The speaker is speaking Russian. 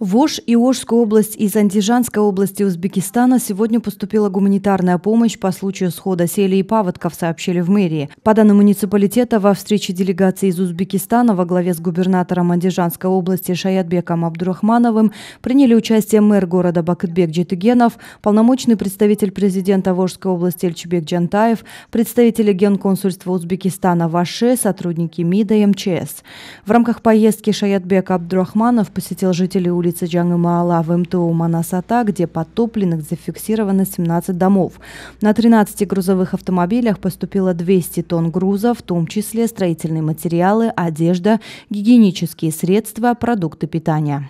В Ош и Ошскую область из Андижанской области Узбекистана сегодня поступила гуманитарная помощь по случаю схода селей и паводков, сообщили в мэрии. По данным муниципалитета, во встрече делегации из Узбекистана во главе с губернатором Андижанской области Шаятбеком Абдурахмановым приняли участие мэр города Бакытбек Джетыгенов, полномочный представитель президента Вожской области Эльчебек Джантаев, представители Генконсульства Узбекистана в Аше, сотрудники МИДа и МЧС. В рамках поездки Шаятбек Абдурахманов посетил жителей улице Джанга в МТУ Манасата, где подтопленных зафиксировано 17 домов. На 13 грузовых автомобилях поступило 200 тонн груза, в том числе строительные материалы, одежда, гигиенические средства, продукты питания.